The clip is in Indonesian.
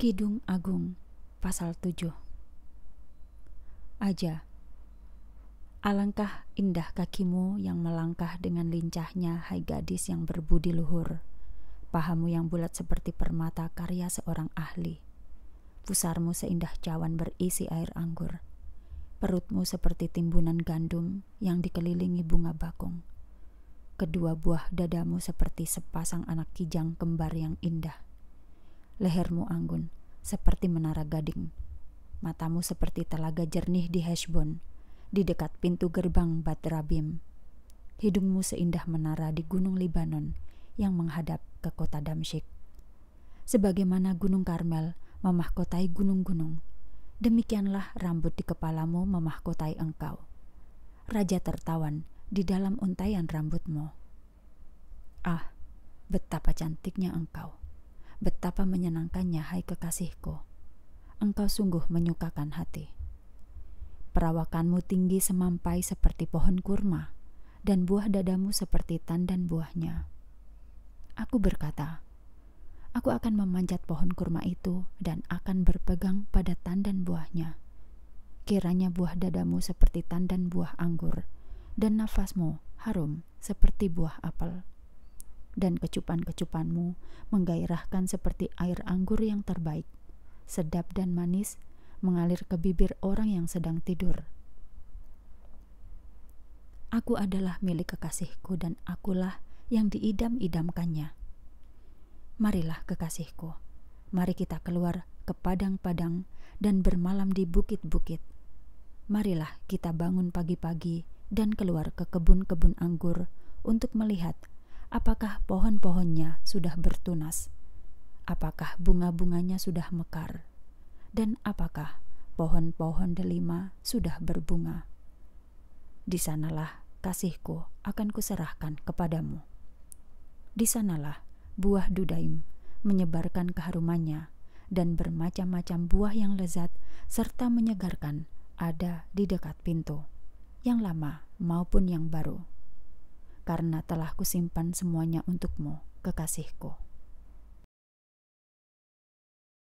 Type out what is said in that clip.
Kidung Agung pasal 7 Aja Alangkah indah kakimu yang melangkah dengan lincahnya hai gadis yang berbudi luhur pahamu yang bulat seperti permata karya seorang ahli pusarmu seindah cawan berisi air anggur perutmu seperti timbunan gandum yang dikelilingi bunga bakung kedua buah dadamu seperti sepasang anak kijang kembar yang indah lehermu anggun, seperti menara gading. Matamu seperti telaga jernih di Heshbon, di dekat pintu gerbang Batrabim. Hidungmu seindah menara di Gunung Libanon yang menghadap ke kota Damsyik. Sebagaimana Gunung Karmel memahkotai gunung-gunung, demikianlah rambut di kepalamu memahkotai engkau. Raja tertawan di dalam untaian rambutmu. Ah, betapa cantiknya engkau. Betapa menyenangkannya, hai kekasihku! Engkau sungguh menyukakan hati. Perawakanmu tinggi semampai seperti pohon kurma, dan buah dadamu seperti tandan buahnya. Aku berkata, "Aku akan memanjat pohon kurma itu dan akan berpegang pada tandan buahnya. Kiranya buah dadamu seperti tandan buah anggur, dan nafasmu harum seperti buah apel." dan kecupan-kecupanmu menggairahkan seperti air anggur yang terbaik, sedap dan manis, mengalir ke bibir orang yang sedang tidur. Aku adalah milik kekasihku dan akulah yang diidam-idamkannya. Marilah kekasihku, mari kita keluar ke padang-padang dan bermalam di bukit-bukit. Marilah kita bangun pagi-pagi dan keluar ke kebun-kebun anggur untuk melihat apakah pohon-pohonnya sudah bertunas, apakah bunga-bunganya sudah mekar, dan apakah pohon-pohon delima sudah berbunga. Di sanalah kasihku akan kuserahkan kepadamu. Di sanalah buah dudaim menyebarkan keharumannya dan bermacam-macam buah yang lezat serta menyegarkan ada di dekat pintu, yang lama maupun yang baru karena telah kusimpan semuanya untukmu, kekasihku.